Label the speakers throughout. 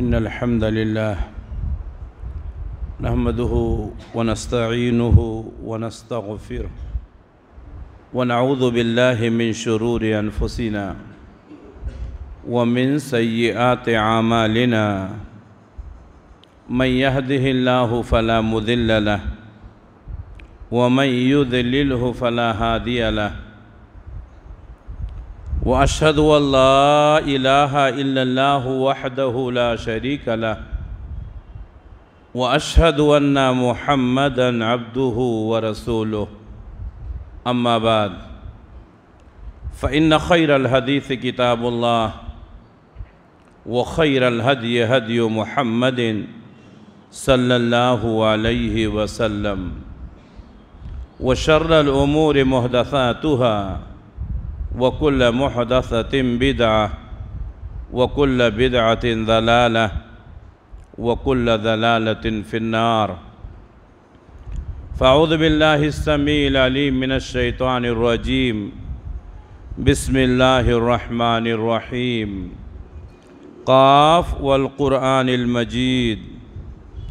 Speaker 1: إن الحمد لله نحمده ونستعينه ونستغفره ونعوذ بالله من شرور أنفسنا ومن سيئات أعمالنا من يهده الله فلا مذل له ومن يذلله فلا هادي له वशद वहदला शरीक ला व अशद वन्ना महमद अब्दू व रसूल अम्माबाद फ़िन खैर अलहदीस किताबुल्ला व खैर अलहद हद महमदिन सल्लल्लाहु अलैहि वसल्लम व शर्र महदसातहा وكل محدثة بدعة وكل بدعة ضلالة وكل ضلالة في النار فأعوذ بالله السميع العليم من الشيطان الرجيم بسم الله الرحمن الرحيم قاف والقرآن المجيد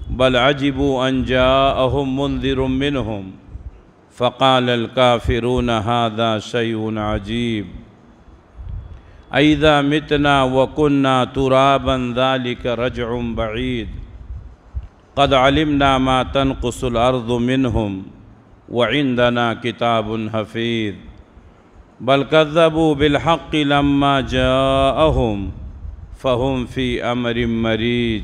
Speaker 1: بل عجبوا أن جاءهم منذر منهم فقال الكافرون هذا شيء عجيب أئذا متنا وكنا ترابا ذلك رجع بعيد قد علمنا ما تنقص الأرض منهم وعندنا كتاب حفيظ بل كذبوا بالحق لما جاءهم فهم في أمر مريج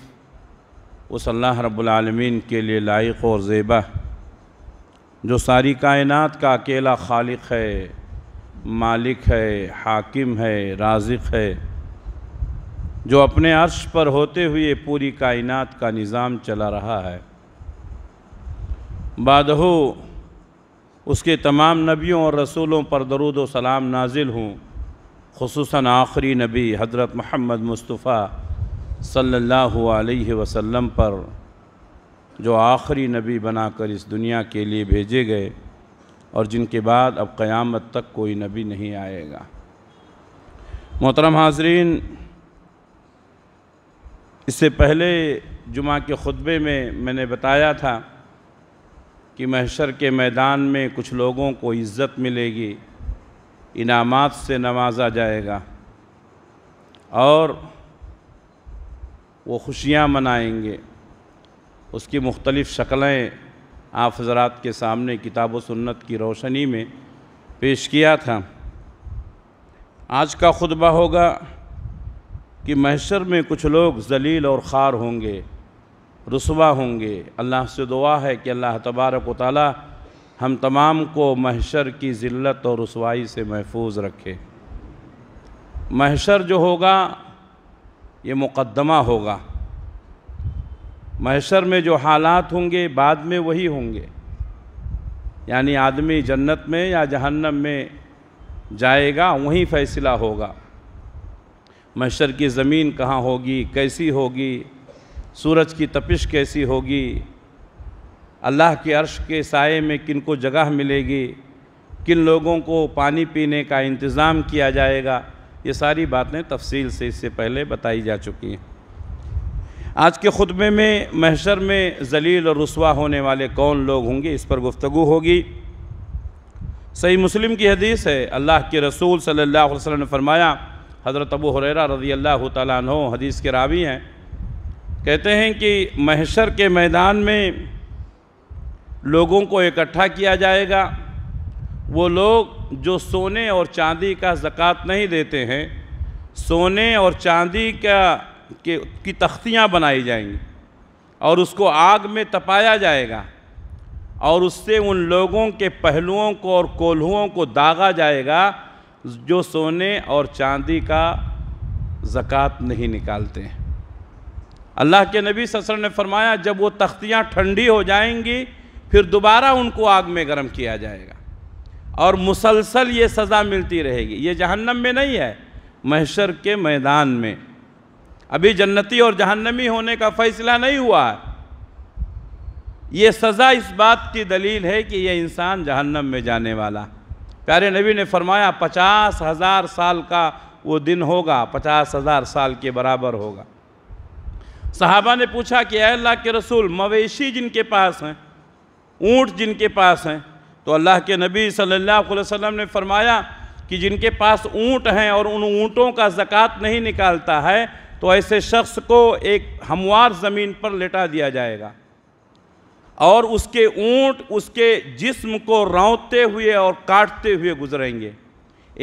Speaker 1: उस अल्लाह रब्लमीन के लिए लायक और ज़ेबा जो सारी कायनात का अकेला खालिक है मालिक है हाकिम है राजिक है जो अपने अर्श पर होते हुए पूरी कायनात का निज़ाम चला रहा है बादहो उसके तमाम नबियों और रसूलों पर दरुद व सलाम नाजिल हूँ खसूस आखिरी नबी हज़रत महमद मुस्तफ़ा सल्लल्लाहु अलैहि वसल्लम पर जो आखिरी नबी बनाकर इस दुनिया के लिए भेजे गए और जिनके बाद अब क़यामत तक कोई नबी नहीं आएगा मोहतरम हाजरीन इससे पहले जुमा के ख़ुतबे में मैंने बताया था कि महशर के मैदान में कुछ लोगों को इज़्ज़त मिलेगी इनामात से नवाजा जाएगा और वो खुशियाँ मनाएंगे उसकी मुख्तलिफ़ शक्लें आप हजरात के सामने किताब सुन्नत की रोशनी में पेश किया था आज का खुतबा होगा कि महशर में कुछ लोग जलील और ख़ार होंगे रसवा होंगे अल्लाह से दुआ है कि अल्लाह तबारक ताली हम तमाम को महशर की ज़िल्त और रसवाई से महफूज रखे महशर जो होगा ये मुकदमा होगा महसर में जो हालात होंगे बाद में वही होंगे यानी आदमी जन्नत में या जहन्नम में जाएगा वहीं फैसला होगा महसर की ज़मीन कहाँ होगी कैसी होगी सूरज की तपिश कैसी होगी अल्लाह के अर्श के साय में किन को जगह मिलेगी किन लोगों को पानी पीने का इंतज़ाम किया जाएगा ये सारी बातें तफसील से इससे पहले बताई जा चुकी हैं आज के ख़ुतबे में महशर में जलील और रसवा होने वाले कौन लोग होंगे इस पर गुफ्तु होगी सही मुस्लिम की हदीस है अल्लाह के रसूल सल्लल्लाहु अलैहि वसल्लम ने फरमाया हज़रत अबू हुरैरा रज़ी अल्लाह तु हदीस के रावी हैं कहते हैं कि महशर के मैदान में लोगों को इकट्ठा किया जाएगा वो लोग जो सोने और चांदी का ज़क़़त नहीं देते हैं सोने और चांदी का के की तख्तियाँ बनाई जाएंगी और उसको आग में तपाया जाएगा और उससे उन लोगों के पहलुओं को और कोल्हुओं को दागा जाएगा जो सोने और चांदी का ज़क़़त नहीं निकालते हैं अल्लाह के नबी ससर ने फरमाया जब वो तख्तियाँ ठंडी हो जाएंगी फिर दोबारा उनको आग में गर्म किया जाएगा और मुसलसल ये सज़ा मिलती रहेगी ये जहन्नम में नहीं है महशर के मैदान में अभी जन्नती और जहन्नमी होने का फ़ैसला नहीं हुआ है ये सज़ा इस बात की दलील है कि यह इंसान जहन्नम में जाने वाला प्यारे नबी ने फरमाया पचास हज़ार साल का वो दिन होगा पचास हज़ार साल के बराबर होगा साहबा ने पूछा कि अल्लाह के रसूल मवेशी जिनके पास हैं ऊँट जिनके पास हैं तो अल्लाह के नबी सल्लल्लाहु अलैहि वसल्लम ने फरमाया कि जिनके पास ऊँट हैं और उन ऊँटों का ज़क़़त नहीं निकालता है तो ऐसे शख्स को एक हमवार ज़मीन पर लेटा दिया जाएगा और उसके ऊँट उसके जिस्म को रौंदते हुए और काटते हुए गुजरेंगे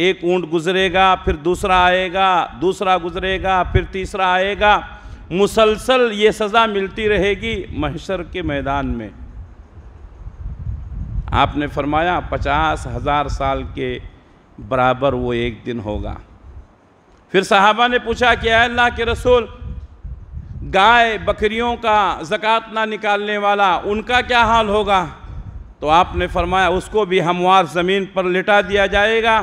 Speaker 1: एक ऊँट गुजरेगा फिर दूसरा आएगा दूसरा गुजरेगा फिर तीसरा आएगा मुसलसल ये सज़ा मिलती रहेगी महशर के मैदान में आपने फरमाया पचास हज़ार साल के बराबर वो एक दिन होगा फिर साहबा ने पूछा कि अल्लाह के रसूल गाय बकरियों का ज़क़़त ना निकालने वाला उनका क्या हाल होगा तो आपने फरमाया उसको भी हमवार ज़मीन पर लिटा दिया जाएगा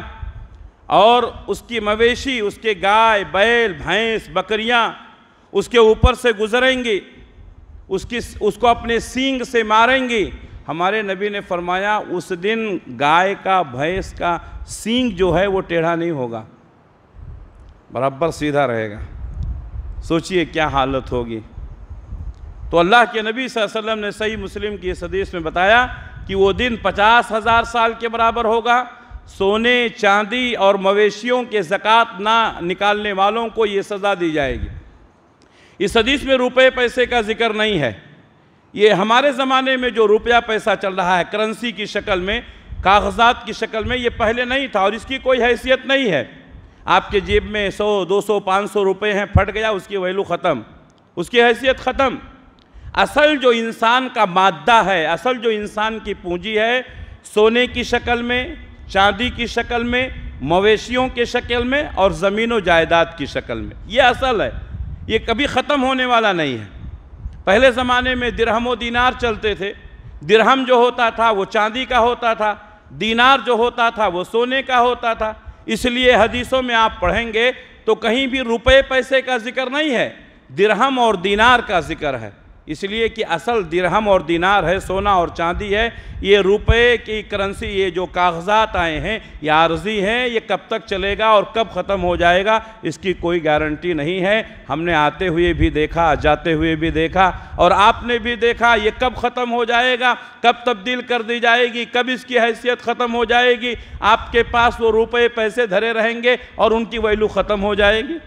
Speaker 1: और उसकी मवेशी उसके गाय बैल भैंस बकरियां उसके ऊपर से गुजरेंगी उसकी उसको अपने सींग से मारेंगी हमारे नबी ने फरमाया उस दिन गाय का भैंस का सींग जो है वो टेढ़ा नहीं होगा बराबर सीधा रहेगा सोचिए क्या हालत होगी तो अल्लाह के नबी वसल्लम ने सही मुस्लिम की इस हदीस में बताया कि वो दिन पचास हज़ार साल के बराबर होगा सोने चांदी और मवेशियों के ज़क़़त ना निकालने वालों को ये सज़ा दी जाएगी इस हदीस में रुपए पैसे का जिक्र नहीं है ये हमारे ज़माने में जो रुपया पैसा चल रहा है करेंसी की शक्ल में कागजात की शक्ल में ये पहले नहीं था और इसकी कोई हैसियत नहीं है आपके जेब में सौ दो सौ पाँच सौ रुपये हैं फट गया उसकी वैल्यू ख़त्म उसकी हैसियत ख़त्म असल जो इंसान का मादा है असल जो इंसान की पूंजी है सोने की शक्ल में चांदी की शक्ल में मवेशियों के शक्ल में और ज़मीन व जायदाद की शक्ल में ये असल है ये कभी ख़त्म होने वाला नहीं है पहले ज़माने में दिरहम दीनार चलते थे दिरहम जो होता था वो चांदी का होता था दीनार जो होता था वो सोने का होता था इसलिए हदीसों में आप पढ़ेंगे तो कहीं भी रुपए पैसे का जिक्र नहीं है दिरहम और दीनार का जिक्र है इसलिए कि असल दिरहम और दिनार है सोना और चांदी है ये रुपए की करेंसी ये जो कागजात आए हैं ये आर्जी हैं ये कब तक चलेगा और कब ख़त्म हो जाएगा इसकी कोई गारंटी नहीं है हमने आते हुए भी देखा जाते हुए भी देखा और आपने भी देखा ये कब ख़त्म हो जाएगा कब तब्दील कर दी जाएगी कब इसकी हैसियत ख़त्म हो जाएगी आपके पास वो रुपये पैसे धरे रहेंगे और उनकी वैल्यू ख़त्म हो जाएगी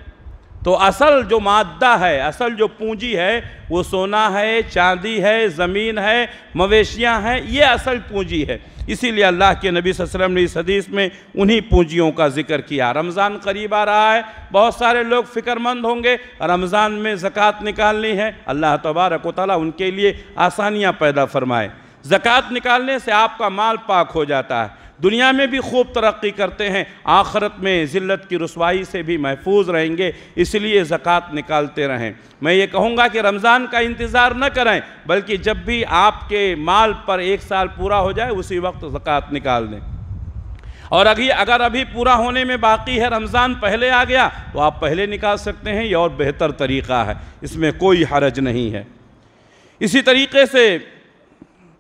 Speaker 1: तो असल जो मादा है असल जो पूंजी है वो सोना है चांदी है ज़मीन है मवेशियाँ हैं ये असल पूंजी है इसीलिए अल्लाह के नबी वसल्लम ने इस हदीस में उन्हीं पूंजियों का जिक्र किया रमज़ान करीब आ रहा है बहुत सारे लोग फ़िक्रमंद होंगे रमज़ान में ज़क़़त निकालनी है अल्लाह तबारक ताली उनके लिए आसानियाँ पैदा फरमाए ज़क़़त निकालने से आपका माल पाक हो जाता है दुनिया में भी खूब तरक्की करते हैं आखरत में ज़िल्त की रसवाई से भी महफूज रहेंगे इसलिए ज़क़़त निकालते रहें मैं ये कहूँगा कि रमज़ान का इंतज़ार न करें बल्कि जब भी आपके माल पर एक साल पूरा हो जाए उसी वक्त ज़क़़त निकाल दें और अभी अगर अभी पूरा होने में बाकी है रमज़ान पहले आ गया तो आप पहले निकाल सकते हैं ये और बेहतर तरीक़ा है इसमें कोई हरज नहीं है इसी तरीके से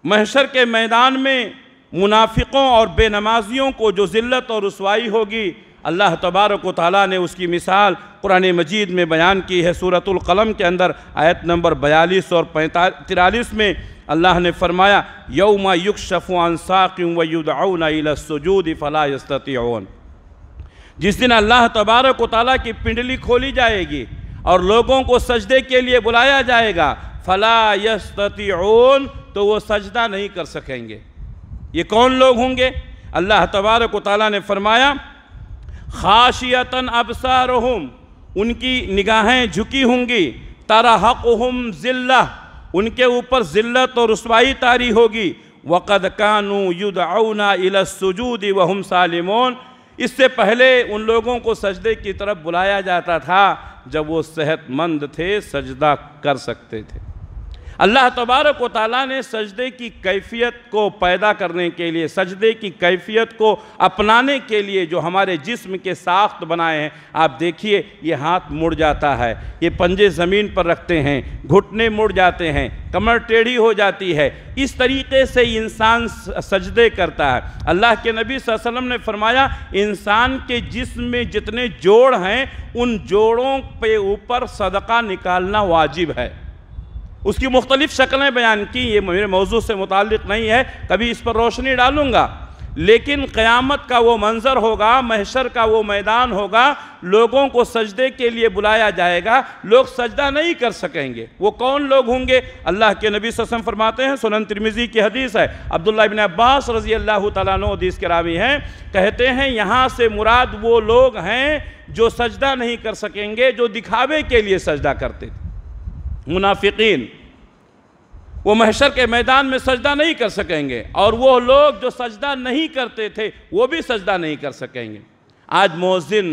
Speaker 1: महशर के मैदान में मुनाफिकों और बेनमाजियों को जो ज़िल्त और रसवाई होगी अल्लाह तबारक ताली ने उसकी मिसाल कुरान मजीद में बयान की है सूरतलकलम के अंदर आयत नंबर बयालीस और पैंतालीस तिरालीस में अल्लाह ने फरमाया यौमा युग शफुआन साक़िम वयुदाउनजूद फ़लास्तन जिस दिन अल्लाह तबारक ताली की पिंडली खोली जाएगी और लोगों को सजदे के लिए बुलाया जाएगा फ़लास्तन तो वो सजदा नहीं कर सकेंगे ये कौन लोग होंगे अल्लाह तबारक ताली ने फरमाया खाशियतन अबसार उनकी निगाहें झुकी होंगी तरहकुम ज़िल्ला उनके ऊपर ज़िल्लत और रसवाई तारी होगी वक़द कानू युदाउना इलसूद वहम सालिमोन इससे पहले उन लोगों को सजदे की तरफ बुलाया जाता था जब वो सेहतमंद थे सजदा कर सकते थे अल्लाह तबारक ताली ने सजदे की कैफियत को पैदा करने के लिए सजदे की कैफियत को अपनाने के लिए जो हमारे जिस्म के साख्त बनाए हैं आप देखिए ये हाथ मुड़ जाता है ये पंजे ज़मीन पर रखते हैं घुटने मुड़ जाते हैं कमर टेढ़ी हो जाती है इस तरीके से इंसान सजदे करता है अल्लाह के नबी वसल्लम ने फरमाया इंसान के जिस्म में जितने जोड़ हैं उन जोड़ों पे ऊपर सदका निकालना वाजिब है उसकी मुख्तलिफ़ शक्लें बयान की ये मेरे मौजू से मुतल नहीं है कभी इस पर रोशनी डालूँगा लेकिन क़यामत का वो मंज़र होगा महशर का वो मैदान होगा लोगों को सजदे के लिए बुलाया जाएगा लोग सजदा नहीं कर सकेंगे वो कौन लोग होंगे अल्लाह के नबी ससम फरमाते हैं सुनन तिरमिज़ी की हदीस है अब्दुल्ला बिन अब्बास रजी अल्लाह तदीस के रामी हैं कहते हैं यहाँ से मुराद वो लोग हैं जो सजदा नहीं कर सकेंगे जो दिखावे के लिए सजदा करते मुनाफिक मुनाफिकीन वो महशर के मैदान में सजदा नहीं कर सकेंगे और वो लोग जो सजदा नहीं करते थे वो भी सजदा नहीं कर सकेंगे आज मोजिन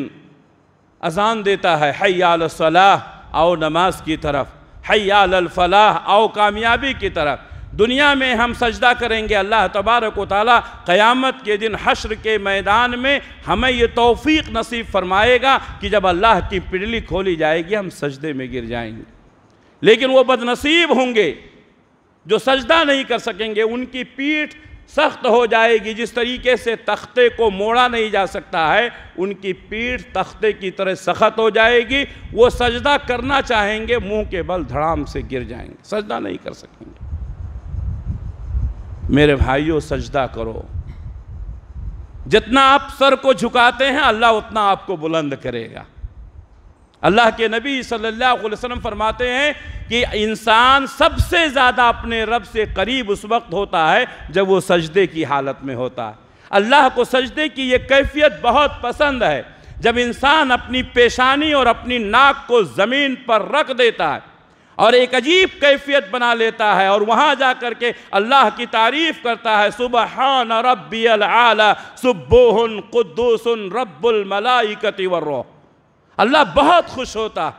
Speaker 1: अजान देता है हैयालसलाह आओ नमाज की तरफ हैयालफलाह आओ कामयाबी की तरफ दुनिया में हम सजदा करेंगे अल्लाह तबारक ताली क़यामत के दिन हश्र के मैदान में हमें ये तोफ़ी नसीब फरमाएगा कि जब अल्लाह की पिडली खोली जाएगी हम सजदे में गिर जाएंगे लेकिन वो बदनसीब होंगे जो सजदा नहीं कर सकेंगे उनकी पीठ सख्त हो जाएगी जिस तरीके से तख्ते को मोड़ा नहीं जा सकता है उनकी पीठ तख्ते की तरह सख्त हो जाएगी वो सजदा करना चाहेंगे मुंह के बल धड़ाम से गिर जाएंगे सजदा नहीं कर सकेंगे मेरे भाइयों सजदा करो जितना आप सर को झुकाते हैं अल्लाह उतना आपको बुलंद करेगा अल्लाह के नबी सल्लल्लाहु अलैहि वसल्लम फरमाते हैं कि इंसान सबसे ज़्यादा अपने रब से करीब उस वक्त होता है जब वो सजदे की हालत में होता है अल्लाह को सजदे की ये कैफियत बहुत पसंद है जब इंसान अपनी पेशानी और अपनी नाक को ज़मीन पर रख देता है और एक अजीब कैफियत बना लेता है और वहाँ जा कर के अल्लाह की तारीफ़ करता है सुबह रबी आला सुबोहन कुद्दूसन रब्बुल मलाइकति वर्रोह अल्लाह बहुत खुश होता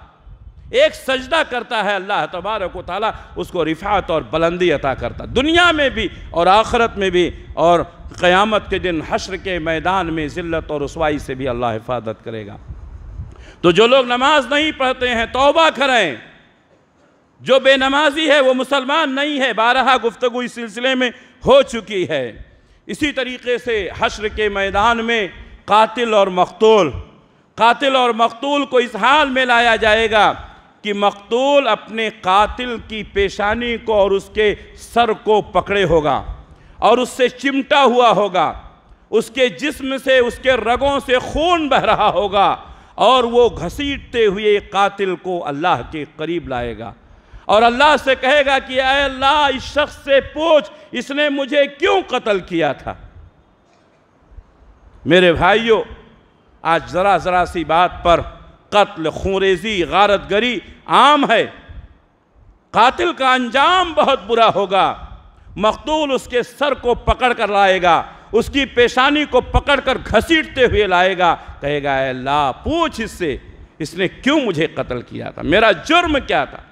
Speaker 1: एक सजदा करता है अल्लाह तबारक ताली उसको रिफात और बुलंदी अता करता दुनिया में भी और आखरत में भी और क़यामत के दिन हशर के मैदान में ज़िल्त और रसवाई से भी अल्लाह हिफाजत करेगा तो जो लोग नमाज नहीं पढ़ते हैं तोबा करें जो बेनमाजी है वो मुसलमान नहीं है बारह गुफ्तु इस सिलसिले में हो चुकी है इसी तरीके से हशर के मैदान में कातिल और मकतूल कातिल और मकतूल को इस हाल में लाया जाएगा कि मकतूल अपने कातिल की पेशानी को और उसके सर को पकड़े होगा और उससे चिमटा हुआ होगा उसके जिस्म से उसके रगों से खून बह रहा होगा और वो घसीटते हुए कातिल को अल्लाह के करीब लाएगा और अल्लाह से कहेगा कि अः अल्लाह इस शख्स से पूछ इसने मुझे क्यों कत्ल किया था मेरे भाइयों आज ज़रा ज़रा सी बात पर कत्ल खूरेजी गारत गरी आम है कातिल का अंजाम बहुत बुरा होगा मकतूल उसके सर को पकड़ कर लाएगा उसकी पेशानी को पकड़ कर घसीटते हुए लाएगा कहेगा अल्लाह पूछ इससे इसने क्यों मुझे कत्ल किया था मेरा जुर्म क्या था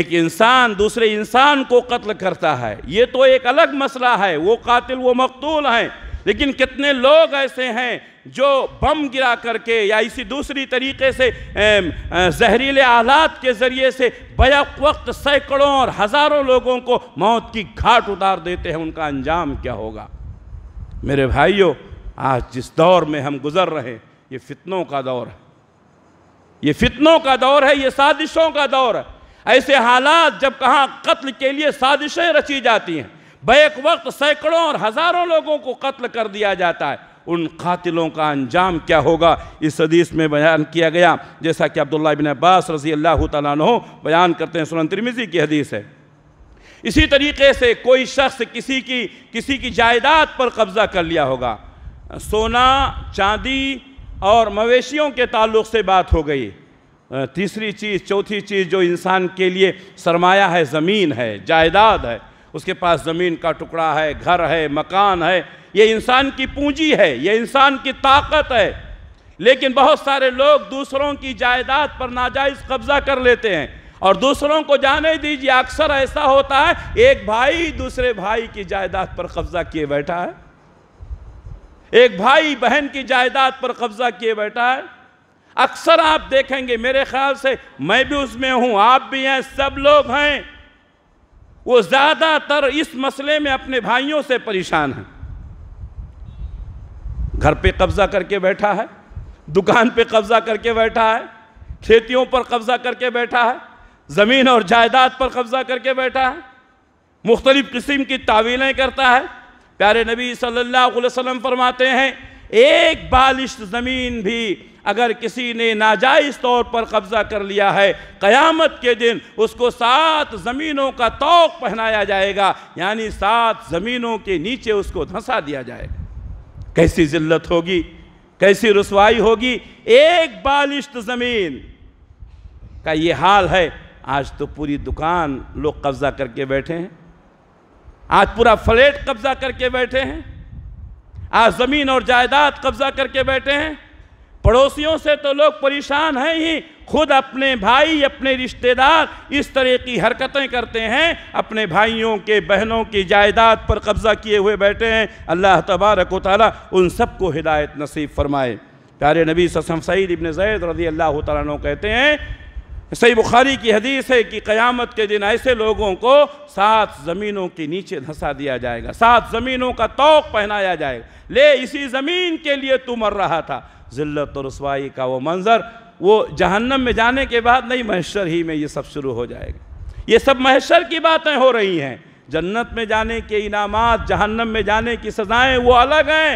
Speaker 1: एक इंसान दूसरे इंसान को कत्ल करता है ये तो एक अलग मसला है वो कातिल वो मकतूल हैं लेकिन कितने लोग ऐसे हैं जो बम गिरा करके या इसी दूसरी तरीके से जहरीले आलात के ज़रिए से बैक वक्त सैकड़ों और हज़ारों लोगों को मौत की घाट उतार देते हैं उनका अंजाम क्या होगा मेरे भाइयों आज जिस दौर में हम गुज़र रहे हैं ये फितनों का दौर है ये फितनों का दौर है ये साजिशों का दौर है ऐसे हालात जब कहाँ कत्ल के लिए साजिशें रची जाती हैं बैक वक्त सैकड़ों और हज़ारों लोगों को कत्ल कर दिया जाता है उन कातिलों का अंजाम क्या होगा इस हदीस में बयान किया गया जैसा कि अब्दुल्ला बिन अब्बास रजी अल्लाह तु बयान करते हैं सुन तिरमिजी की हदीस है इसी तरीके से कोई शख्स किसी की किसी की जायदाद पर कब्ज़ा कर लिया होगा सोना चांदी और मवेशियों के ताल्लुक से बात हो गई तीसरी चीज़ चौथी चीज़ जो इंसान के लिए सरमाया है ज़मीन है जायदाद है उसके पास ज़मीन का टुकड़ा है घर है मकान है ये इंसान की पूंजी है ये इंसान की ताकत है लेकिन बहुत सारे लोग दूसरों की जायदाद पर नाजायज़ कब्ज़ा कर लेते हैं और दूसरों को जाने दीजिए अक्सर ऐसा होता है एक भाई दूसरे भाई की जायदाद पर कब्ज़ा किए बैठा है एक भाई बहन की जायदाद पर कब्ज़ा किए बैठा है अक्सर आप देखेंगे मेरे ख्याल से मैं भी उसमें हूं आप भी हैं सब लोग हैं वो ज़्यादातर इस मसले में अपने भाइयों से परेशान है घर पे कब्ज़ा करके बैठा है दुकान पे कब्ज़ा करके बैठा है खेतियों पर कब्ज़ा करके बैठा है ज़मीन और जायदाद पर कब्ज़ा करके बैठा है मुख्तलिफ़ किस्म की तावीलें करता है प्यारे नबी सल्लल्लाहु अलैहि वसल्लम फरमाते हैं एक बालिश ज़मीन भी अगर किसी ने नाजायज़ तौर पर कब्ज़ा कर लिया है क़यामत के दिन उसको सात ज़मीनों का तोक पहनाया जाएगा यानी सात ज़मीनों के नीचे उसको धंसा दिया जाएगा कैसी ज़िल्लत होगी कैसी रसवाई होगी एक बालिश्त ज़मीन का ये हाल है आज तो पूरी दुकान लोग कब्ज़ा करके बैठे हैं आज पूरा फ्लैट कब्ज़ा करके बैठे हैं आज ज़मीन और जायदाद कब्ज़ा करके बैठे हैं पड़ोसियों से तो लोग परेशान हैं ही खुद अपने भाई अपने रिश्तेदार इस तरह की हरकतें करते हैं अपने भाइयों के बहनों की जायदाद पर कब्ज़ा किए हुए बैठे हैं अल्लाह तबारक ताली उन सबको हिदायत नसीब फरमाए प्यारे नबी ससम सईद इबन जैद रजी अल्लाह तु कहते हैं सही बुखारी की हदीस है कि क़यामत के दिन ऐसे लोगों को सात ज़मीनों के नीचे धंसा दिया जाएगा सात ज़मीनों का तोक पहनाया जाएगा ले इसी ज़मीन के लिए तू मर रहा था ज़िल्लत और रसवाई का वो मंज़र वो जहन्नम में जाने के बाद नहीं महशर ही में ये सब शुरू हो जाएगा ये सब महशर की बातें हो रही हैं जन्नत में जाने के इनामात जहन्नम में जाने की सज़ाएँ वो अलग हैं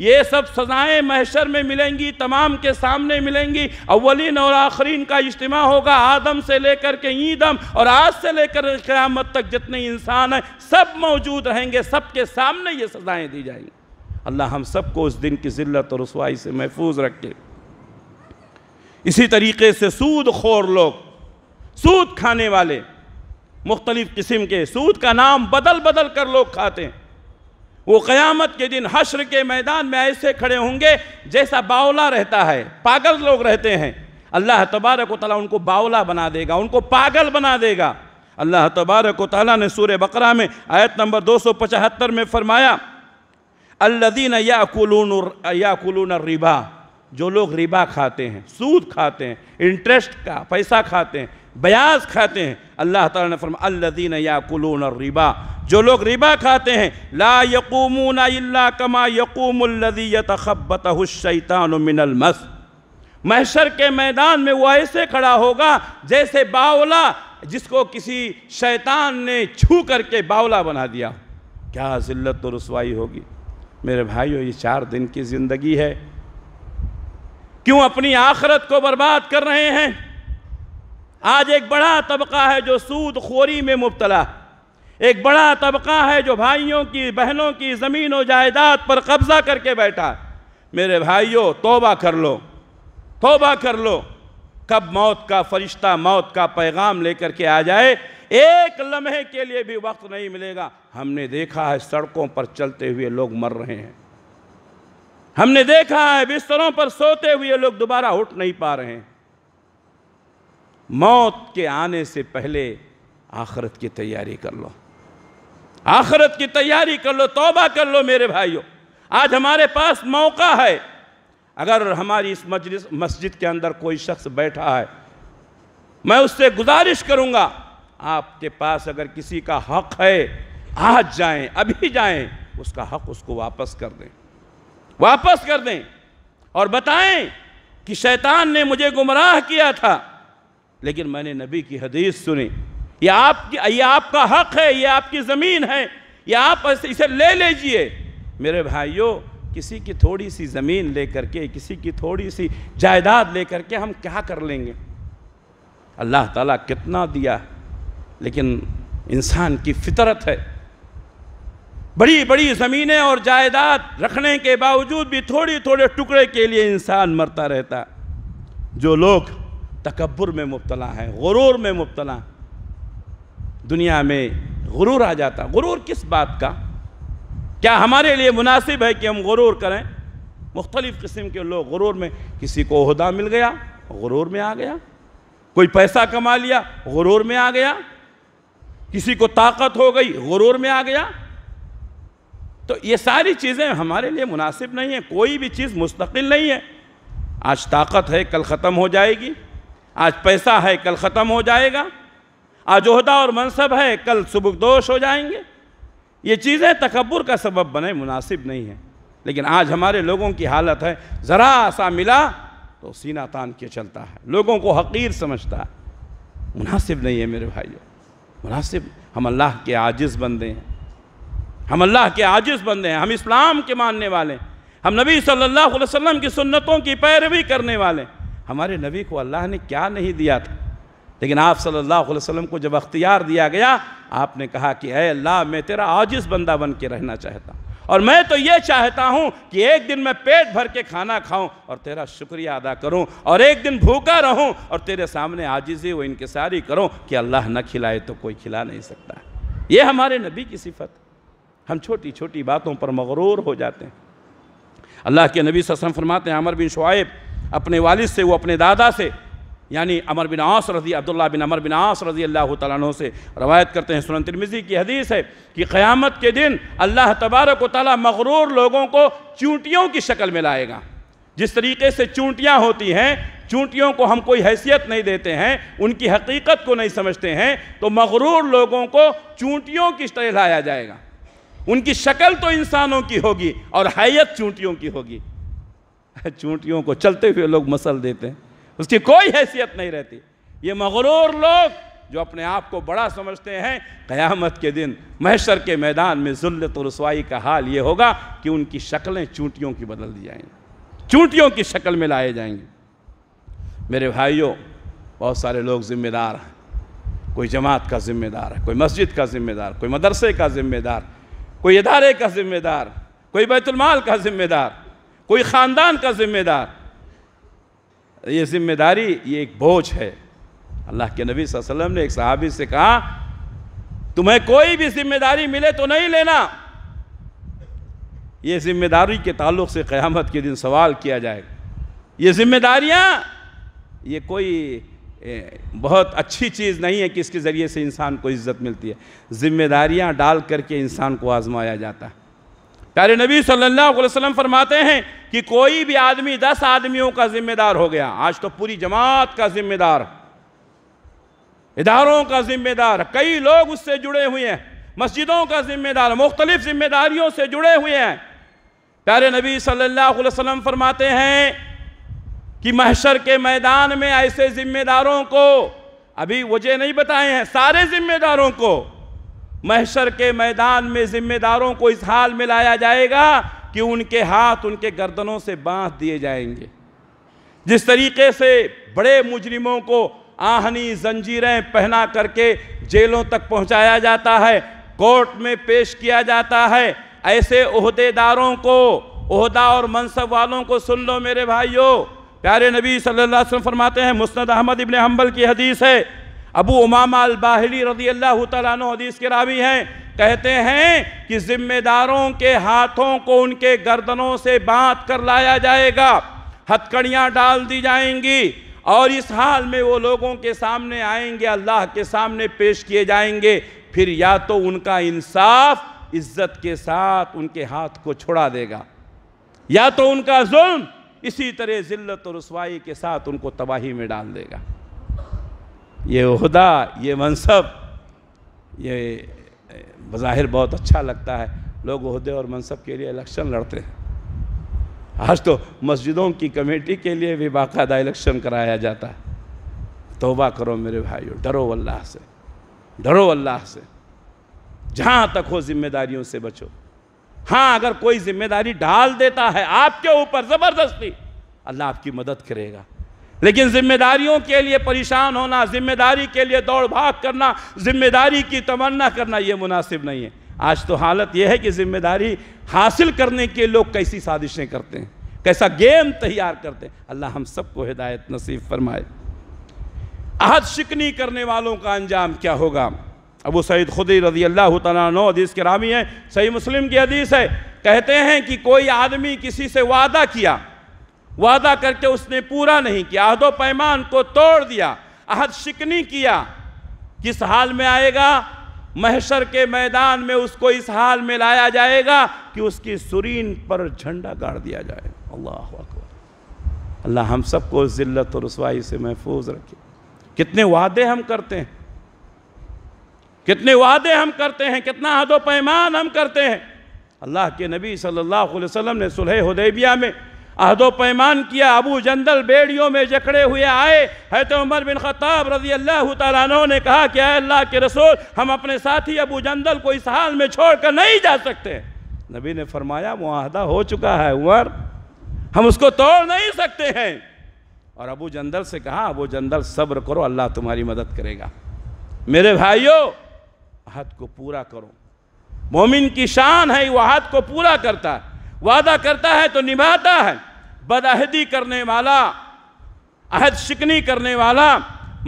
Speaker 1: ये सब सज़ाएँ महशर में मिलेंगी तमाम के सामने मिलेंगी अवलिन और आखरीन का इज्तम होगा आदम से लेकर के ईदम और आज से लेकर क़्यामत तक जितने इंसान हैं सब मौजूद रहेंगे सब के सामने ये सज़ाएँ दी जाएंगी अल्लाह हम सबको उस दिन की ज़िल्लत और रसवाई से महफूज रखे इसी तरीके से सूद खोर लोग सूद खाने वाले मुख्तलिफ़ किस्म के सूद का नाम बदल बदल कर लोग खाते हैं वो क़यामत के दिन हश्र के मैदान में ऐसे खड़े होंगे जैसा बावला रहता है पागल लोग रहते हैं अल्लाह तबारक वाली उनको बावला बना देगा उनको पागल बना देगा अल्लाह तबारक ताली ने सूर बकरा में आयत नंबर दो सौ पचहत्तर में फ़रमाया अल्लादीन याकुलून याकुलून रिबा जो लोग रिबा खाते हैं सूद खाते हैं इंटरेस्ट का पैसा खाते हैं ब्याज खाते हैं अल्लाह ताला ने फरमा अल्लदीन याकुलून रिबा जो लोग रिबा खाते हैं ला यकूमून इल्ला कमा यकूमुल्लदी यतखब्बतहु शैतान मिनल मस महशर के मैदान में वो ऐसे खड़ा होगा जैसे बावला जिसको किसी शैतान ने छू करके बावला बना दिया क्या जिल्लत तो रसवाई होगी मेरे भाइयों ये चार दिन की ज़िंदगी है क्यों अपनी आखरत को बर्बाद कर रहे हैं आज एक बड़ा तबका है जो सूद खोरी में मुबतला एक बड़ा तबका है जो भाइयों की बहनों की ज़मीन और जायदाद पर कब्ज़ा करके बैठा मेरे भाइयों तोबा कर लो तोबा कर लो कब मौत का फरिश्ता मौत का पैगाम लेकर के आ जाए एक लम्हे के लिए भी वक्त नहीं मिलेगा हमने देखा है सड़कों पर चलते हुए लोग मर रहे हैं हमने देखा है बिस्तरों पर सोते हुए लोग दोबारा उठ नहीं पा रहे हैं मौत के आने से पहले आखरत की तैयारी कर लो आखरत की तैयारी कर लो तौबा कर लो मेरे भाइयों आज हमारे पास मौका है अगर हमारी इस मस्जिद के अंदर कोई शख्स बैठा है मैं उससे गुजारिश करूंगा आपके पास अगर किसी का हक है आज जाएं अभी जाएं उसका हक उसको वापस कर दें वापस कर दें और बताएं कि शैतान ने मुझे गुमराह किया था लेकिन मैंने नबी की हदीस सुनी ये आपकी ये आपका हक है ये आपकी ज़मीन है ये आप इसे ले लीजिए मेरे भाइयों किसी की थोड़ी सी ज़मीन ले करके किसी की थोड़ी सी जायदाद ले करके हम क्या कर लेंगे अल्लाह ताला कितना दिया है लेकिन इंसान की फितरत है बड़ी बड़ी ज़मीनें और जायदाद रखने के बावजूद भी थोड़ी थोड़े टुकड़े के लिए इंसान मरता रहता जो लोग तकबर में मुबतला हैं गुरूर में मुबतला दुनिया में गुरूर आ जाता गुरूर किस बात का क्या हमारे लिए मुनासिब है कि हम गुरूर करें मुख्तलिफ़ किस्म के लोग गुरूर में किसी को अहदा मिल गया गुरूर में आ गया कोई पैसा कमा लिया गुरूर में आ गया किसी को ताकत हो गई गुरूर में आ गया तो ये सारी चीज़ें हमारे लिए मुनासिब नहीं है कोई भी चीज़ मुस्तकिल नहीं है आज ताकत है कल ख़त्म हो जाएगी आज पैसा है कल ख़त्म हो जाएगा आज अहदा और मनसब है कल सुबकदोश हो जाएंगे ये चीज़ें तकबर का सबब बने मुनासिब नहीं है लेकिन आज हमारे लोगों की हालत है ज़रा सा मिला तो सीना तान के चलता है लोगों को हकीर समझता है मुनासिब नहीं है मेरे भाइयों मुनासिब हम अल्लाह के आजिज़ बंदे हैं हम अल्लाह के आजिज़ बंदे हैं हम इस्लाम के मानने वाले हैं हम नबी सल्लल्लाहु अलैहि वसल्लम की सुन्नतों की पैरवी करने वाले हमारे नबी को अल्लाह ने क्या नहीं दिया था लेकिन आप सल्लल्लाहु अलैहि वसल्लम को जब अख्तियार दिया गया आपने कहा कि अय अल्लाह मैं तेरा आजिज़ बंदा बन के रहना चाहता हूँ और मैं तो ये चाहता हूं कि एक दिन मैं पेट भर के खाना खाऊं और तेरा शुक्रिया अदा करूं और एक दिन भूखा रहूँ और तेरे सामने आजिजी व इनकसारी करूं कि अल्लाह न खिलाए तो कोई खिला नहीं सकता ये हमारे नबी की सिफत हम छोटी छोटी बातों पर मगरूर हो जाते हैं अल्लाह के नबी ससम फरमाते हैं अमर बिन शुआब अपने वालिद से वो अपने दादा से यानी अमर बिन आस रजी अब्दुल्ला बिन अमर बिन आस रजी अल्लाह तु से रवायत करते हैं सुनन तिरमिजी की हदीस है कि क़्यामत के दिन अल्लाह तबारक ताली मगरूर लोगों को चूंटियों की शक्ल में लाएगा जिस तरीके से चूंटियाँ होती हैं चूंटियों को हम कोई हैसियत नहीं देते हैं उनकी हकीकत को नहीं समझते हैं तो मगरूर लोगों को चूंटियों की तरह लाया जाएगा उनकी शक्ल तो इंसानों की होगी और हैत चूंटियों की होगी चूंटियों को चलते हुए लोग मसल देते हैं उसकी कोई हैसियत नहीं रहती ये मगरूर लोग जो अपने आप को बड़ा समझते हैं क़यामत के दिन महशर के मैदान में जुल्लत रसवाई का हाल ये होगा कि उनकी शक्लें चूंटियों की बदल दी जाएंगी चूंटियों की शक्ल में लाए जाएंगे मेरे भाइयों बहुत सारे लोग ज़िम्मेदार हैं कोई जमात का ज़िम्मेदार है कोई मस्जिद का ज़िम्मेदार कोई मदरसे का ज़िम्मेदार कोई इदारे का ज़िम्मेदार कोई बैतुलमाल का ज़िम्मेदार कोई ख़ानदान का ज़िम्मेदार ये जिम्मेदारी ये एक बोझ है अल्लाह के नबी वसल्लम ने एक सहाबी से कहा तुम्हें कोई भी जिम्मेदारी मिले तो नहीं लेना ये जिम्मेदारी के ताल्लुक से क़यामत के दिन सवाल किया जाएगा ये जिम्मेदारियाँ ये कोई बहुत अच्छी चीज़ नहीं है कि इसके ज़रिए से इंसान को इज़्ज़त मिलती है जिम्मेदारियाँ डाल करके इंसान को आज़माया जाता है प्यारे नबी सल्लल्लाहु अलैहि वसल्लम फरमाते हैं कि कोई भी आदमी दस आदमियों का जिम्मेदार हो गया आज तो पूरी जमात का जिम्मेदार इदारों का जिम्मेदार कई लोग उससे जुड़े हुए हैं मस्जिदों का जिम्मेदार मुख्तलिफ जिम्मेदारियों से जुड़े हुए हैं प्यारे नबी सल्लल्लाहु अलैहि वसल्लम फरमाते हैं कि महशर के मैदान में ऐसे जिम्मेदारों को अभी वजह नहीं बताए हैं सारे जिम्मेदारों को महशर के मैदान में जिम्मेदारों को इस हाल में लाया जाएगा कि उनके हाथ उनके गर्दनों से बांध दिए जाएंगे जिस तरीके से बड़े मुजरिमों को आहनी जंजीरें पहना करके जेलों तक पहुंचाया जाता है कोर्ट में पेश किया जाता है ऐसे अहदेदारों को अहदा और मनसब वालों को सुन लो मेरे भाइयों प्यारे नबी सल्लल्लाहु अलैहि वसल्लम फरमाते हैं मुस्द अहमद इबन हम्बल की हदीस है अबू उमामा अलबाहली रजी अल्लाह तन हदीस के रावी हैं कहते हैं कि जिम्मेदारों के हाथों को उनके गर्दनों से बांध कर लाया जाएगा हथकड़ियाँ डाल दी जाएंगी और इस हाल में वो लोगों के सामने आएंगे अल्लाह के सामने पेश किए जाएंगे फिर या तो उनका इंसाफ इज्जत के साथ उनके हाथ को छुड़ा देगा या तो उनका जुल्म इसी तरह जिल्लत और रसवाई के साथ उनको तबाही में डाल देगा ये उहदा ये मनसब ये बज़ाहिर बहुत अच्छा लगता है लोग उहदे और मनसब के लिए इलेक्शन लड़ते हैं आज तो मस्जिदों की कमेटी के लिए भी बाकायदा इलेक्शन कराया जाता है तोबा करो मेरे भाइयों डरो अल्लाह से डरो अल्लाह से जहाँ तक हो जिम्मेदारियों से बचो हाँ अगर कोई जिम्मेदारी डाल देता है आपके ऊपर ज़बरदस्ती अल्लाह आपकी मदद करेगा लेकिन जिम्मेदारियों के लिए परेशान होना जिम्मेदारी के लिए दौड़ भाग करना जिम्मेदारी की तमन्ना करना ये मुनासिब नहीं है आज तो हालत यह है कि जिम्मेदारी हासिल करने के लोग कैसी साजिशें करते हैं कैसा गेम तैयार करते हैं अल्लाह हम सबको हिदायत नसीब फरमाए अहद शिकनी करने वालों का अंजाम क्या होगा अबू सईद खुदी रजी अल्लाह तनो हदीस के रामी है सही मुस्लिम की हदीस है कहते हैं कि कोई आदमी किसी से वादा किया वादा करके उसने पूरा नहीं किया अहदो पैमान को तोड़ दिया अहद शिकनी किया किस हाल में आएगा महशर के मैदान में उसको इस हाल में लाया जाएगा कि उसकी सुरीन पर झंडा गाड़ दिया जाएगा अल्लाह अल्लाह हम सबको जिल्लत और रसवाई से महफूज रखे कितने वादे हम करते हैं कितने वादे हम करते हैं कितना हदो पैमान हम करते हैं अल्लाह के नबी सल्लल्लाहु अलैहि वसल्लम ने सुलह हुदैबिया में अहदो पैमान किया अबू जंदल बेड़ियों में जकड़े हुए आए है तो उमर बिन खताब रजी अल्लाह तु ने कहा कि अल्लाह के रसूल हम अपने साथी अबू जंदल को इस हाल में छोड़कर नहीं जा सकते नबी ने फरमाया आहदा हो चुका है उमर हम उसको तोड़ नहीं सकते हैं और अबू जंदल से कहा अबू जंदल सब्र करो अल्लाह तुम्हारी मदद करेगा मेरे भाइयों अहद को पूरा करो मोमिन की शान है वो अहद को पूरा करता है वादा करता है तो निभाता है बदहदी करने वाला अहद शिकनी करने वाला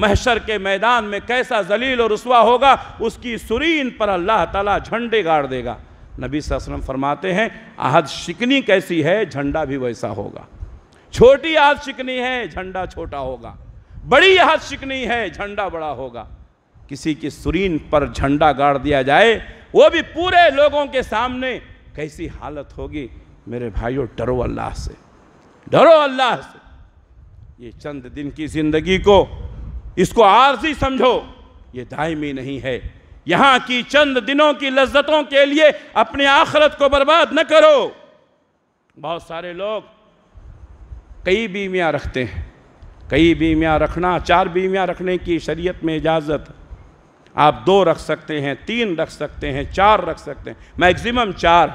Speaker 1: महशर के मैदान में कैसा जलील और रसवा होगा उसकी सुरीन पर अल्लाह ताला झंडे गाड़ देगा नबी ससलम फरमाते हैं अहद शिकनी कैसी है झंडा भी वैसा होगा छोटी अहद शिकनी है झंडा छोटा होगा बड़ी अहद शिकनी है झंडा बड़ा होगा किसी की सुरीन पर झंडा गाड़ दिया जाए वो भी पूरे लोगों के सामने कैसी हालत होगी मेरे भाइयों डरो अल्लाह से डरो अल्लाह से ये चंद दिन की जिंदगी को इसको आरजी समझो ये दायमी नहीं है यहां की चंद दिनों की लज्जतों के लिए अपने आखरत को बर्बाद न करो बहुत सारे लोग कई बीमियां रखते हैं कई बीमियां रखना चार बीमियां रखने की शरीयत में इजाज़त आप दो रख सकते हैं तीन रख सकते हैं चार रख सकते हैं मैक्सिमम चार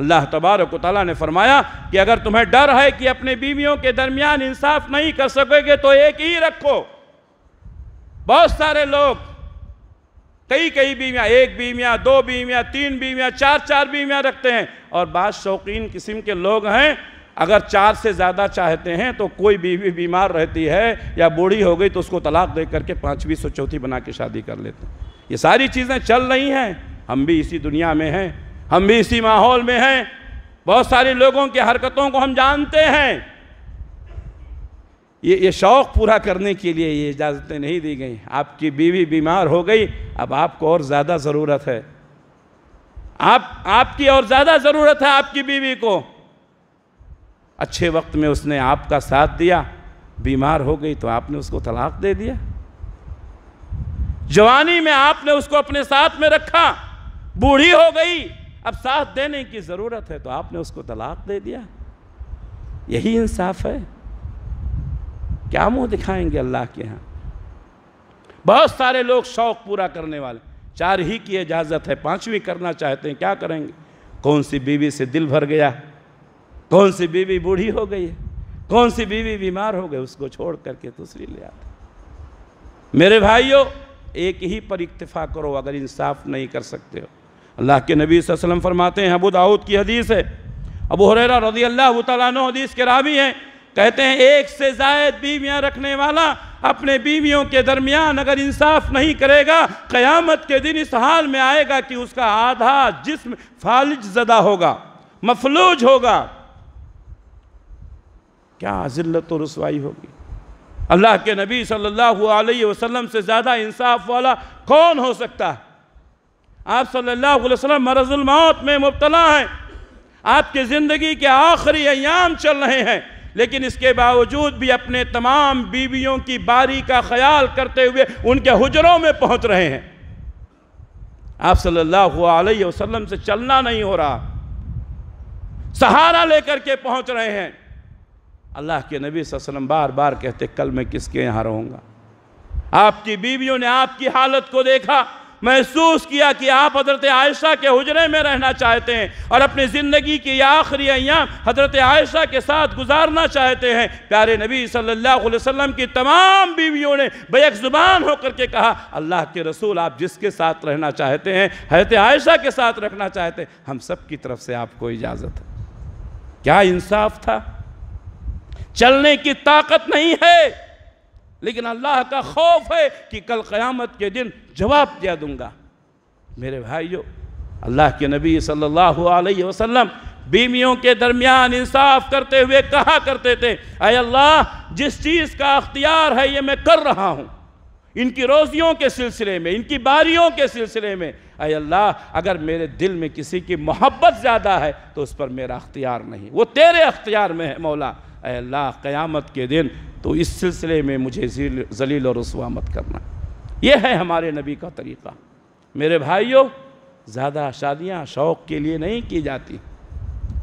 Speaker 1: अल्लाह तबारक ताली ने फरमाया कि अगर तुम्हें डर है कि अपने बीवियों के दरमियान इंसाफ नहीं कर सकोगे तो एक ही रखो बहुत सारे लोग कई कई बीवियाँ एक बीवियाँ दो बीवियाँ तीन बीवियाँ चार चार बीवियाँ रखते हैं और बाद शौकीन किस्म के लोग हैं अगर चार से ज़्यादा चाहते हैं तो कोई बीवी बीमार रहती है या बूढ़ी हो गई तो उसको तलाक दे करके पाँचवीं सौ चौथी बना के शादी कर लेते हैं ये सारी चीज़ें चल रही हैं हम भी इसी दुनिया में हैं हम भी इसी माहौल में हैं बहुत सारे लोगों की हरकतों को हम जानते हैं ये ये शौक़ पूरा करने के लिए ये इजाज़तें नहीं दी गई आपकी बीवी बीमार हो गई अब आपको और ज़्यादा ज़रूरत है आप आपकी और ज़्यादा ज़रूरत है आपकी बीवी को अच्छे वक्त में उसने आपका साथ दिया बीमार हो गई तो आपने उसको तलाक दे दिया जवानी में आपने उसको अपने साथ में रखा बूढ़ी हो गई अब साथ देने की ज़रूरत है तो आपने उसको तलाक दे दिया यही इंसाफ है क्या मुंह दिखाएंगे अल्लाह के यहां बहुत सारे लोग शौक़ पूरा करने वाले चार ही की इजाज़त है पांचवी करना चाहते हैं क्या करेंगे कौन सी बीवी से दिल भर गया कौन सी बीवी बूढ़ी हो गई है कौन सी बीवी बीमार हो गई उसको छोड़ करके दूसरी ले आते मेरे भाइयों एक ही पर इक्तफा करो अगर इंसाफ नहीं कर सकते हो अल्लाह के नबी वसलम फरमाते हैं अबू दाऊद की हदीस है अबू हरेरा रजी अल्लाह तु हदीस के रावी हैं कहते हैं एक से जायद बीवियाँ रखने वाला अपने बीवियों के दरमियान अगर इंसाफ नहीं करेगा क़यामत के दिन इस हाल में आएगा कि उसका आधा जिस्म फालिज जदा होगा मफलूज होगा क्या जिल्लत और रसवाई होगी अल्लाह के नबी सल्लल्लाहु अलैहि वसल्लम से ज़्यादा इंसाफ वाला कौन हो सकता है आप सल्लल्लाहु अलैहि वसल्लम मरजुल मौत में मुबतला हैं आपकी ज़िंदगी के आखिरी अयाम चल रहे हैं लेकिन इसके बावजूद भी अपने तमाम बीवियों की बारी का ख्याल करते हुए उनके हजरों में पहुंच रहे हैं आप सल्लल्लाहु अलैहि वसल्लम से चलना नहीं हो रहा सहारा लेकर के पहुंच रहे हैं अल्लाह के नबी वसल्लम बार बार कहते कल मैं किसके यहाँ रहूँगा आपकी बीवियों ने आपकी हालत को देखा महसूस किया कि आप हजरत आयशा के हजरे में रहना चाहते हैं और अपनी ज़िंदगी की आखिरी अयाम हजरत आयशा के साथ गुजारना चाहते हैं प्यारे नबी सल्लल्लाहु अलैहि वसल्लम की तमाम बीवियों ने बैक ज़ुबान होकर के कहा अल्लाह के रसूल आप जिसके साथ रहना चाहते हैं हजरत आयशा के साथ रखना चाहते हैं हम सब की तरफ से आपको इजाज़त है क्या इंसाफ था चलने की ताकत नहीं है लेकिन अल्लाह का खौफ है कि कल क़यामत के दिन जवाब दे दूंगा मेरे भाइयों अल्लाह के नबी सल्लल्लाहु अलैहि वसल्लम बीमियों के दरमियान इंसाफ करते हुए कहा करते थे अय अल्लाह जिस चीज़ का अख्तियार है ये मैं कर रहा हूँ इनकी रोज़ियों के सिलसिले में इनकी बारियों के सिलसिले में अय अल्लाह अगर मेरे दिल में किसी की मोहब्बत ज़्यादा है तो उस पर मेरा अख्तियार नहीं वो तेरे अख्तियार में है मौला अल्लाह क़यामत के दिन तो इस सिलसिले में मुझे जलील और रसुआ मत करना यह है हमारे नबी का तरीक़ा मेरे भाइयों ज़्यादा शादियाँ शौक़ के लिए नहीं की जाती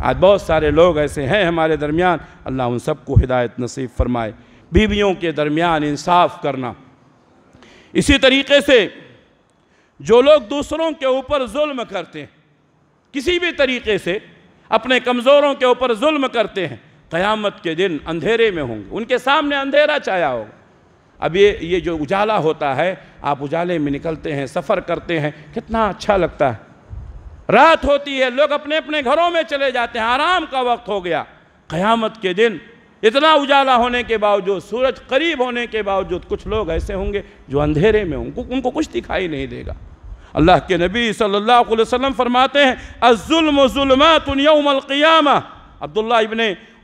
Speaker 1: आज बहुत सारे लोग ऐसे हैं हमारे दरमियान अल्लाह उन सबको हिदायत नसीब फरमाए बीवियों के दरमियान इंसाफ करना इसी तरीके से जो लोग दूसरों के ऊपर जुल्म करते हैं किसी भी तरीके से अपने कमज़ोरों के ऊपर जुल्म करते हैं क़यामत के दिन अंधेरे में होंगे उनके सामने अंधेरा छाया होगा अब ये ये जो उजाला होता है आप उजाले में निकलते हैं सफ़र करते हैं कितना अच्छा लगता है रात होती है लोग अपने अपने घरों में चले जाते हैं आराम का वक्त हो गया क़यामत के दिन इतना उजाला होने के बावजूद सूरज करीब होने के बावजूद कुछ लोग ऐसे होंगे जो अंधेरे में होंगे उनको कुछ दिखाई नहीं देगा अल्लाह के नबी सल्लल्लाहु अलैहि वसल्लम फरमाते हैं अजुल्म जुल्मा तुन यौमल क़ियामा अब्दुल्ला इबन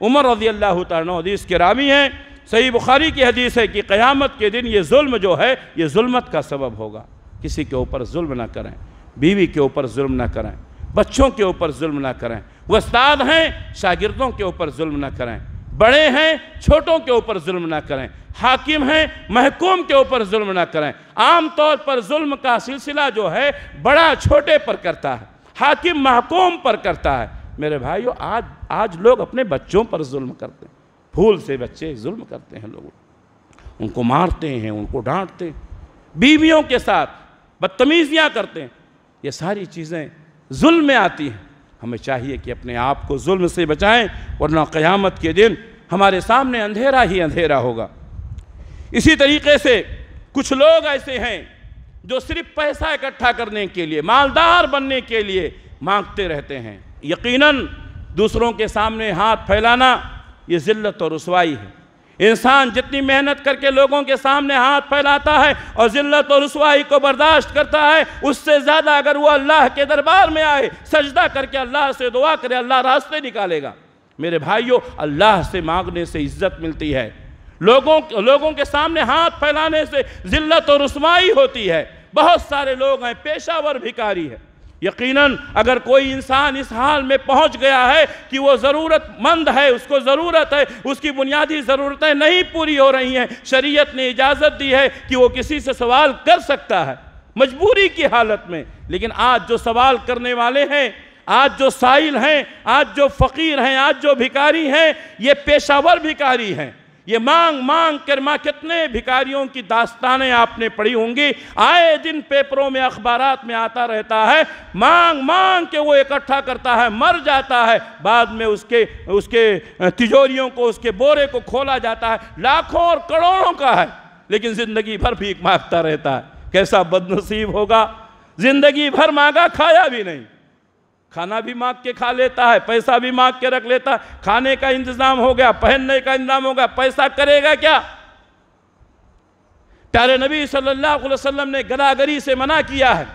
Speaker 1: उमर रजी अल्लाह तदीस के रामी हैं सही बुखारी की हदीस है कि क़यामत के दिन ये जुल्म जो है ये जुल्मत का सबब होगा किसी के ऊपर जुल्म ना करें बीवी के ऊपर जुल्म ना करें बच्चों के ऊपर जुल्म ना करें वस्ताद हैं शागिर्दों के ऊपर जुल्म ना करें बड़े हैं छोटों के ऊपर जुल्म ना करें हाकिम हैं महकूम के ऊपर जुल्म ना करें आम तौर पर जुल्म का सिलसिला जो है बड़ा छोटे पर करता है हाकिम महकूम पर करता है मेरे भाइयों आज आज लोग अपने बच्चों पर जुल्म करते हैं भूल से बच्चे जुल्म करते हैं लोग उनको मारते हैं उनको डांटते हैं बीवियों के साथ बदतमीज़ियाँ करते हैं ये सारी चीज़ें जुल्म में आती हैं हमें चाहिए कि अपने आप को जुल्म से बचाएं वरना क़यामत के दिन हमारे सामने अंधेरा ही अंधेरा होगा इसी तरीके से कुछ लोग ऐसे हैं जो सिर्फ पैसा इकट्ठा करने के लिए मालदार बनने के लिए मांगते रहते हैं यकीनन दूसरों के सामने हाथ फैलाना ये जिल्लत और रसवाई है इंसान जितनी मेहनत करके लोगों के सामने हाथ फैलाता है और ज़िल्लत और रसवाई को बर्दाश्त करता है उससे ज़्यादा अगर वो अल्लाह के दरबार में आए सजदा करके अल्लाह से दुआ करे अल्लाह रास्ते निकालेगा मेरे भाइयों अल्लाह से मांगने से इज्जत मिलती है लोगों लोगों के सामने हाथ फैलाने से जिल्लत और रसवाई होती है बहुत सारे लोग हैं पेशावर भिकारी हैं यकीनन अगर कोई इंसान इस हाल में पहुंच गया है कि वो ज़रूरतमंद है उसको ज़रूरत है उसकी बुनियादी ज़रूरतें नहीं पूरी हो रही हैं शरीयत ने इजाज़त दी है कि वो किसी से सवाल कर सकता है मजबूरी की हालत में लेकिन आज जो सवाल करने वाले हैं आज जो साइल हैं आज जो फ़कीर हैं आज जो भिकारी हैं ये पेशावर भिकारी हैं ये मांग मांग कर माँ कितने भिकारियों की दास्तानें आपने पढ़ी होंगी आए दिन पेपरों में अखबार में आता रहता है मांग मांग के वो इकट्ठा करता है मर जाता है बाद में उसके उसके तिजोरियों को उसके बोरे को खोला जाता है लाखों और करोड़ों का है लेकिन ज़िंदगी भर भीख मांगता रहता है कैसा बदनसीब होगा ज़िंदगी भर मांगा खाया भी नहीं खाना भी मांग के खा लेता है पैसा भी मांग के रख लेता है खाने का इंतजाम हो गया पहनने का इंतजाम हो गया पैसा करेगा क्या प्यारे नबी सल्लल्लाहु अलैहि वसल्लम ने गदागरी से मना किया है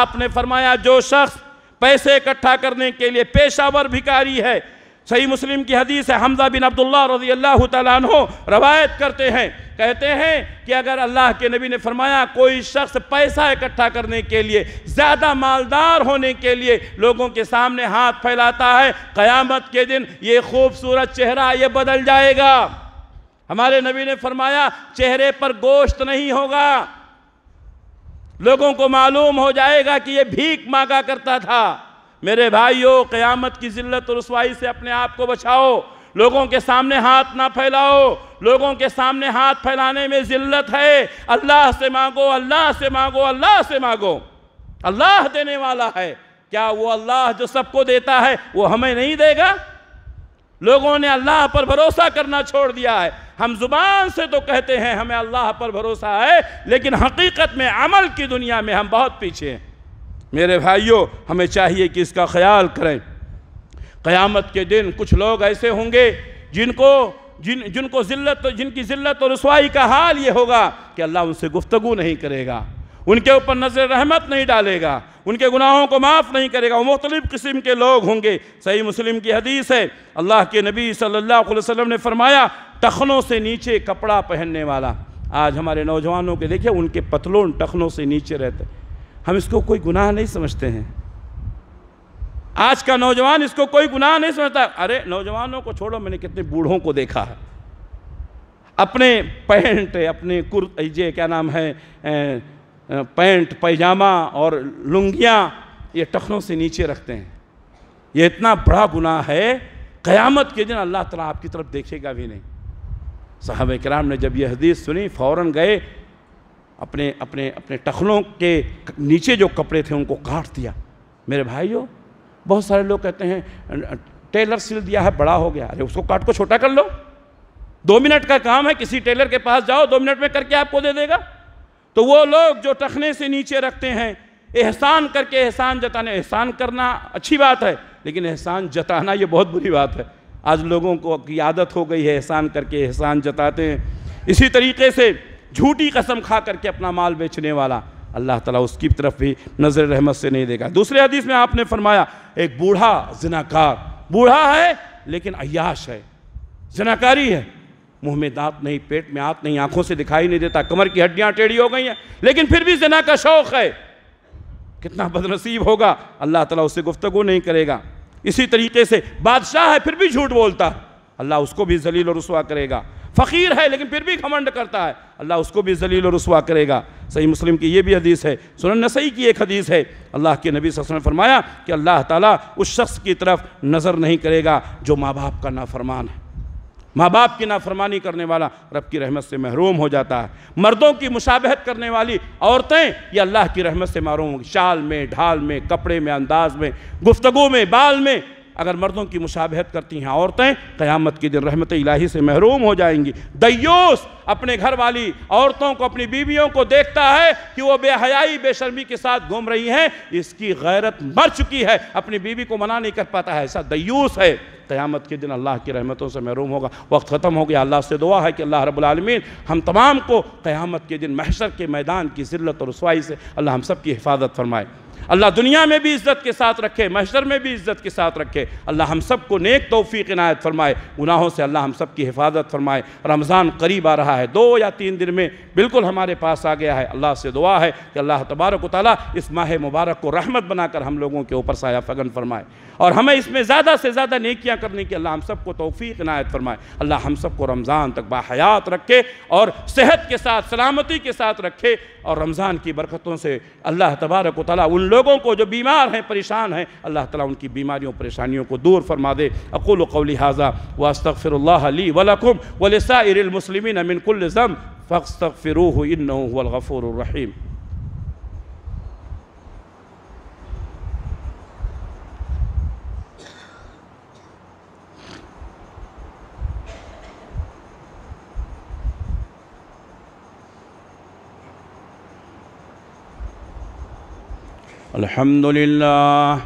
Speaker 1: आपने फरमाया जो शख्स पैसे इकट्ठा करने के लिए पेशावर भिकारी है सही मुस्लिम की हदीस है हमजा बिन अब्दुल्ला रजी अल्लाह तहो रवायत करते हैं कहते हैं कि अगर अल्लाह के नबी ने फरमाया कोई शख्स पैसा इकट्ठा करने के लिए ज़्यादा मालदार होने के लिए लोगों के सामने हाथ फैलाता है क़यामत के दिन ये खूबसूरत चेहरा ये बदल जाएगा हमारे नबी ने फरमाया चेहरे पर गोश्त नहीं होगा लोगों को मालूम हो जाएगा कि ये भीख मांगा करता था मेरे भाइयों क़यामत की जिल्लत और रसवाई से अपने आप को बचाओ लोगों के सामने हाथ ना फैलाओ लोगों के सामने हाथ फैलाने में ज़िल्लत है अल्लाह से मांगो अल्लाह से मांगो अल्लाह से मांगो अल्लाह देने वाला है क्या वो अल्लाह जो सबको देता है वो हमें नहीं देगा लोगों ने अल्लाह पर भरोसा करना छोड़ दिया है हम जुबान से तो कहते हैं हमें अल्लाह पर भरोसा है लेकिन हकीकत में अमल की दुनिया में हम बहुत पीछे हैं मेरे भाइयों हमें चाहिए कि इसका ख्याल करें क़यामत के दिन कुछ लोग ऐसे होंगे जिनको जिन जिनको ज़िल्लत जिनकी ज़िल्लत और रसवाई का हाल ये होगा कि अल्लाह उनसे गुफ्तगु नहीं करेगा उनके ऊपर नज़र रहमत नहीं डालेगा उनके गुनाहों को माफ़ नहीं करेगा वो मुख्तलिफ़ किस्म के लोग होंगे सही मुस्लिम की हदीस है अल्लाह के नबी सल्लल्लाहु अलैहि वसल्लम ने फरमाया टखनों से नीचे कपड़ा पहनने वाला आज हमारे नौजवानों के देखिए उनके पतलून टखनों से नीचे रहते हैं हम इसको कोई गुनाह नहीं समझते हैं आज का नौजवान इसको कोई गुनाह नहीं समझता अरे नौजवानों को छोड़ो मैंने कितने बूढ़ों को देखा है अपने पैंट अपने कुर ये क्या नाम है पैंट पैजामा और लुंगियाँ ये टखनों से नीचे रखते हैं ये इतना बड़ा गुनाह है क़यामत के दिन अल्लाह ताला आपकी तरफ देखेगा भी नहीं साहब कराम ने जब यह हदीस सुनी फौरन गए अपने अपने अपने टखनों के नीचे जो कपड़े थे उनको काट दिया मेरे भाइयों बहुत सारे लोग कहते हैं टेलर सिल दिया है बड़ा हो गया अरे उसको काट को छोटा कर लो दो मिनट का काम है किसी टेलर के पास जाओ दो मिनट में करके आपको दे देगा तो वो लोग जो टखने से नीचे रखते हैं एहसान करके एहसान जताने एहसान करना अच्छी बात है लेकिन एहसान जताना ये बहुत बुरी बात है आज लोगों को की आदत हो गई है एहसान करके एहसान जताते हैं इसी तरीके से झूठी कसम खा करके अपना माल बेचने वाला अल्लाह ताला उसकी तरफ भी नज़र रहमत से नहीं देगा दूसरे हदीस में आपने फरमाया एक बूढ़ा जनाकार बूढ़ा है लेकिन अयाश है जनाकारी है मुंह में दांत नहीं पेट में हाथ नहीं आंखों से दिखाई नहीं देता कमर की हड्डियां टेढ़ी हो गई हैं लेकिन फिर भी जना का शौक़ है कितना बदनसीब होगा अल्लाह ताला उससे गुफ्तगु नहीं करेगा इसी तरीके से बादशाह है फिर भी झूठ बोलता अल्लाह उसको भी जलील और रसवा करेगा फ़कीर है लेकिन फिर भी घमंड करता है अल्लाह उसको भी जलील और रसुआ करेगा सही मुस्लिम की ये भी हदीस है सुन नसई की एक हदीस है अल्लाह के नबी वसल्लम ने फरमाया कि अल्लाह ताला उस शख्स की तरफ नज़र नहीं करेगा जो माँ बाप का नाफरमान है माँ बाप की नाफरमानी करने वाला रब की रहमत से महरूम हो जाता है मर्दों की मुशाबहत करने वाली औरतें ये अल्लाह की रहमत से मारूम होंगी शाल में ढाल में कपड़े में अंदाज में गुफ्तगु में बाल में अगर मर्दों की मुशाबहत करती हैं औरतें क़यामत के दिन रहमत इलाही से महरूम हो जाएंगी दयोस अपने घर वाली औरतों को अपनी बीवियों को देखता है कि वो बेहयाई बेशर्मी के साथ घूम रही हैं इसकी गैरत मर चुकी है अपनी बीवी को मना नहीं कर पाता है ऐसा दयूस है क़यामत के दिन अल्लाह की रहमतों से महरूम होगा वक्त ख़त्म हो गया अल्लाह से दुआ है कि अल्लाह रबालमीन हम तमाम को क़यामत के दिन महशर के मैदान की ज़िलत और रसवाई से अल्लाह हम सब की हिफाजत फरमाए अल्लाह दुनिया में भी इज़्ज़त के साथ रखे महशर में भी इज़्ज़त के साथ रखे अल्लाह हम सब को नेक तोफ़ी इनायत फरमाए गुनाहों से अल्लाह हम सब की हिफाजत फरमाए रमज़ान करीब आ रहा है दो या तीन दिन में बिल्कुल हमारे पास आ गया है अल्लाह से दुआ है कि अल्लाह तबारक ताली इस माह मुबारक को रहमत बनाकर हम लोगों के ऊपर साया फगन फरमाए और हमें इसमें ज़्यादा से ज़्यादा नेकियाँ करने की अल्लाह हम सबको तोफ़ी इनायत फरमाए अल्लाह हम सबको रमज़ान तक बाहयात रखे और सेहत के साथ सलामती के साथ रखे और रमज़ान की बरकतों से अल्लाह तबारक ताली उन लोग लोगों को जो बीमार हैं परेशान हैं अल्लाह ताला उनकी बीमारियों परेशानियों को दूर फरमा दे अकुल कौली हाजा वास्तफ़िरली वलकुम वलसाइरमसलिमिन अमिनकुल्ज़म फ़स्तफ़िर इन गफ़ूर रहीम الحمد لله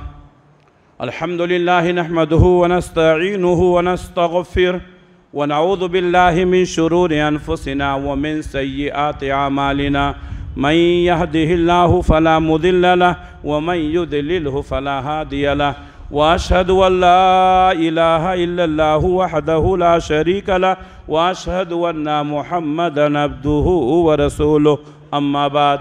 Speaker 1: الحمد لله نحمده ونستعينه ونستغفر ونعوذ بالله من شرور أنفسنا ومن سيئات أعمالنا من يهده الله فلا مضل له ومن يضلله فلا هادي له واشهد ان لا اله الا الله وحده لا شريك له واشهد ان محمدا عبده ورسوله اما بعد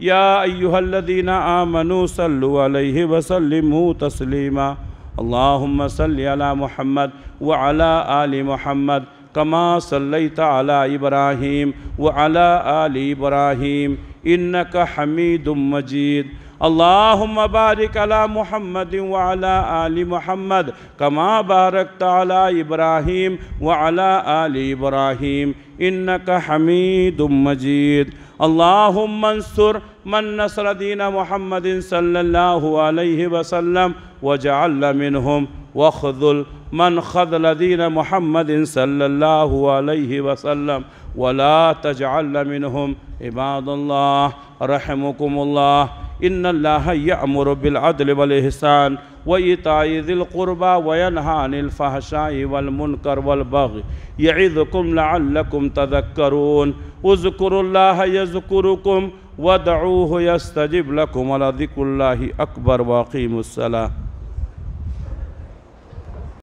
Speaker 1: يا أيها الذين آمنوا صلوا عليه وسلموا تسليما اللهم صل على محمد وعلى آل محمد كما صليت على إبراهيم وعلى آل إبراهيم إنك حميد مجيد اللهم بارك على محمد وعلى آل محمد كما باركت على إبراهيم وعلى آل إبراهيم إنك حميد مجيد اللهم انصر من نصر دين محمد صلى الله عليه وسلم وجعل منهم واخذل من خذل دين محمد صلى الله عليه وسلم ولا تجعل منهم عباد الله رحمكم الله إن الله يأمر بالعدل والإحسان وإيتاء ذي القربى وينهى عن الفحشاء والمنكر والبغي يعظكم لعلكم تذكرون اذكروا الله يذكركم وادعوه يستجب لكم ولذكر الله أكبر وأقيموا الصلاة